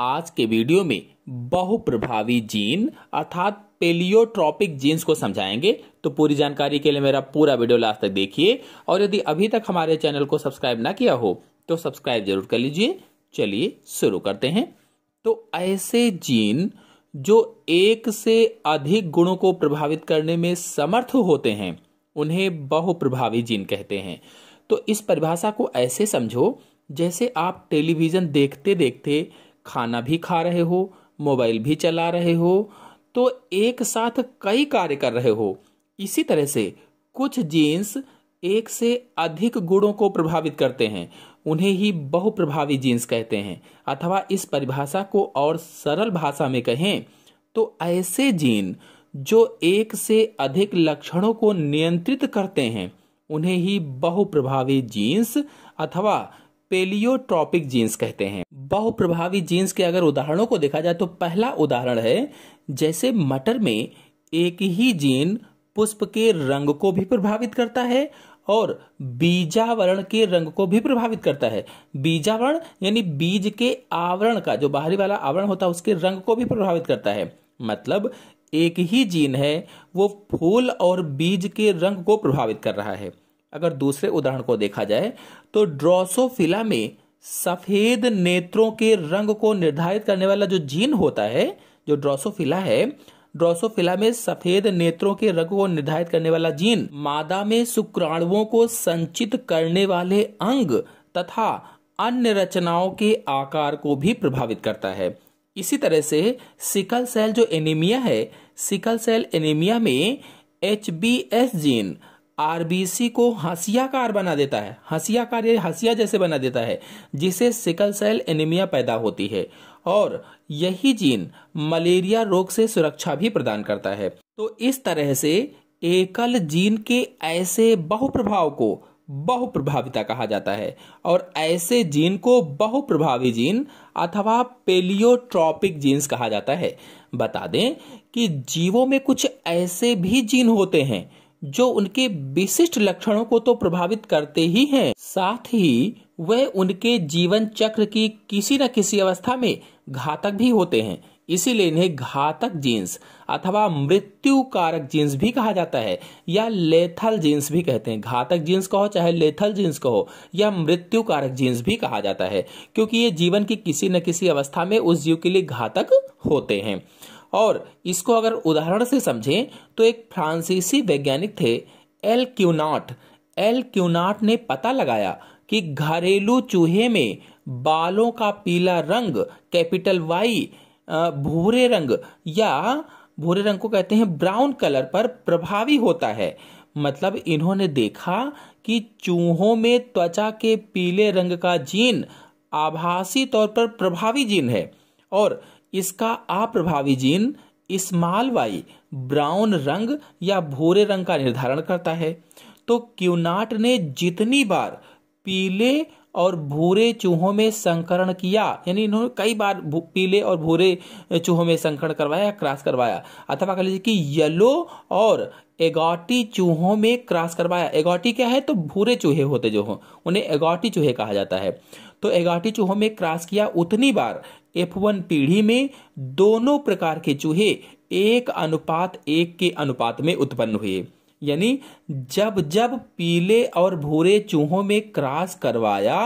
आज के वीडियो में बहुप्रभावी जीन अर्थात पेलियोट्रॉपिक जीन्स को समझाएंगे तो पूरी जानकारी के लिए मेरा पूरा वीडियो लास्ट तक देखिए और यदि अभी तक हमारे चैनल को सब्सक्राइब ना किया हो तो सब्सक्राइब जरूर कर लीजिए चलिए शुरू करते हैं तो ऐसे जीन जो एक से अधिक गुणों को प्रभावित करने में समर्थ होते हैं उन्हें बहुप्रभावी जीन कहते हैं तो इस परिभाषा को ऐसे समझो जैसे आप टेलीविज़न देखते देखते खाना भी खा रहे हो मोबाइल भी चला रहे हो तो एक साथ कई कार्य कर रहे हो इसी तरह से कुछ जीन्स एक से अधिक गुणों को प्रभावित करते हैं उन्हें ही बहुप्रभावी जीन्स कहते हैं अथवा इस परिभाषा को और सरल भाषा में कहें तो ऐसे जीन जो एक से अधिक लक्षणों को नियंत्रित करते हैं उन्हें ही बहुप्रभावी जीन्स अथवा पेलियोट्रॉपिक जीन्स कहते हैं बहुप्रभावी जीन्स के अगर उदाहरणों को देखा जाए तो पहला उदाहरण है जैसे मटर में एक ही जीन पुष्प के रंग को भी प्रभावित करता है और बीजावरण के रंग को भी प्रभावित करता है बीजावरण यानी बीज के आवरण का जो बाहरी वाला आवरण होता है उसके रंग को भी प्रभावित करता है मतलब एक ही जीन है वो फूल और बीज के रंग को प्रभावित कर रहा है अगर दूसरे उदाहरण को देखा जाए तो ड्रोसोफिला में सफेद नेत्रों के रंग को निर्धारित करने वाला जो जीन होता है जो ड्रोसोफिला है ड्रोसोफिला में सफेद नेत्रों के रंग को निर्धारित करने वाला जीन मादा में शुक्राणुओं को संचित करने वाले अंग तथा अन्य रचनाओं के आकार को भी प्रभावित करता है इसी तरह से सिकल सेल जो एनीमिया है सिकल सेल एनीमिया में एच जीन आरबीसी को हसियाकार बना देता है हसियाकार ये हसिया जैसे बना देता है जिसे सिकल सेल एनीमिया पैदा होती है और यही जीन मलेरिया रोग से सुरक्षा भी प्रदान करता है तो इस तरह से एकल जीन के ऐसे बहुप्रभाव को बहुप्रभाविता कहा जाता है और ऐसे जीन को बहुप्रभावी जीन अथवा पेलियोट्रॉपिक जीन्स कहा जाता है बता दें कि जीवों में कुछ ऐसे भी जीन होते हैं जो उनके विशिष्ट लक्षणों को तो प्रभावित करते ही हैं साथ ही वह उनके जीवन चक्र की किसी न किसी अवस्था में घातक भी होते हैं इसीलिए इन्हें घातक जीन्स अथवा मृत्यु कारक जीन्स भी कहा जाता है या लेथल जीन्स भी कहते हैं घातक जीन्स कहो चाहे लेथल जीन्स कहो या मृत्यु कारक जीन्स भी कहा जाता है क्योंकि ये जीवन की किसी न किसी अवस्था में उस जीव के लिए घातक होते हैं और इसको अगर उदाहरण से समझें तो एक फ्रांसीसी वैज्ञानिक थे एल क्यूनाट एल क्यूनाट ने पता लगाया कि घरेलू चूहे में बालों का पीला रंग कैपिटल वाई भूरे रंग या भूरे रंग को कहते हैं ब्राउन कलर पर प्रभावी होता है मतलब इन्होंने देखा कि चूहों में त्वचा के पीले रंग का जीन आभासी तौर पर प्रभावी जीन है और इसका अप्रभावी जीन वाई ब्राउन रंग या भूरे रंग का निर्धारण करता है तो क्यूनाट ने जितनी बार पीले और भूरे चूहों में संकरण किया यानी इन्होंने कई बार पीले और भूरे चूहों में संकरण करवाया क्रॉस करवाया अथवा कह लीजिए कि येलो और एगोटी चूहों में क्रॉस करवाया एगोटी क्या है तो भूरे चूहे होते जो हों उन्हें एगोटी चूहे कहा जाता है तो एगोटी चूहों में क्रॉस किया उतनी बार एफ वन पीढ़ी में दोनों प्रकार के चूहे एक अनुपात एक के अनुपात में उत्पन्न हुए यानी जब जब पीले और भूरे चूहों में क्रॉस करवाया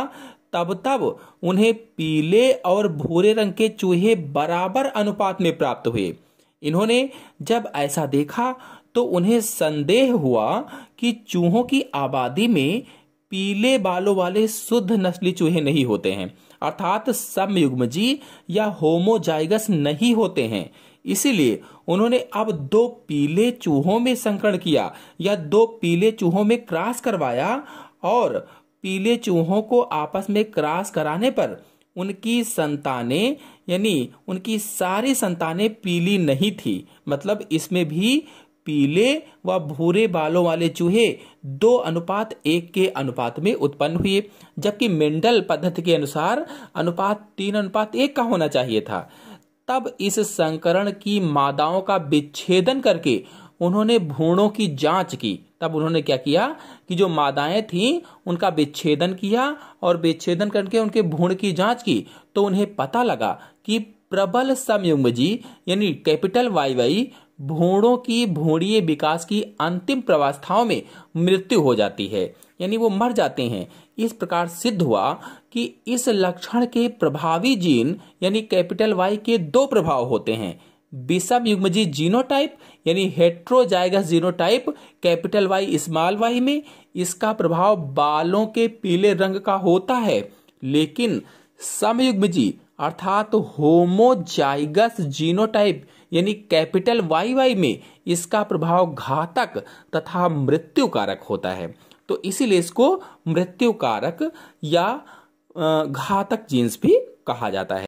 तब तब उन्हें पीले और भूरे रंग के चूहे बराबर अनुपात में प्राप्त हुए इन्होंने जब ऐसा देखा तो उन्हें संदेह हुआ कि चूहों की आबादी में पीले बालों वाले शुद्ध नस्ली चूहे नहीं होते हैं अर्थात समयुग्मजी या होमोजाइगस नहीं होते हैं इसीलिए उन्होंने अब दो पीले चूहों में संकरण किया या दो पीले चूहों में क्रॉस करवाया और पीले चूहों को आपस में क्रॉस कराने पर उनकी संतानें यानी उनकी सारी संतानें पीली नहीं थी मतलब इसमें भी पीले व भूरे बालों वाले चूहे दो अनुपात एक के अनुपात में उत्पन्न हुए जबकि मेंडल पद्धति के अनुसार अनुपात तीन अनुपात एक का होना चाहिए था तब इस संकरण की मादाओं का विच्छेदन करके उन्होंने भूणों की जांच की तब उन्होंने क्या किया कि जो मादाएं थीं उनका विच्छेदन किया और विच्छेदन करके उनके भूण की जांच की तो उन्हें पता लगा कि प्रबल समयुग्मजी यानी कैपिटल वाई वाई भोड़ों की भोड़ीय विकास की अंतिम प्रवस्थाओं में मृत्यु हो जाती है यानी वो मर जाते हैं इस प्रकार सिद्ध हुआ कि इस लक्षण के प्रभावी जीन यानी कैपिटल वाई के दो प्रभाव होते हैं विषम युग्मजी जीनोटाइप यानी heterozygous genotype capital Y small Y में इसका प्रभाव बालों के पीले रंग का होता है लेकिन समयुग्मजी अर्थात होमोजाइगस जीनोटाइप यानी कैपिटल वाई वाई में इसका प्रभाव घातक तथा मृत्यु कारक होता है तो इसीलिए इसको मृत्यु कारक या घातक जीन्स भी कहा जाता है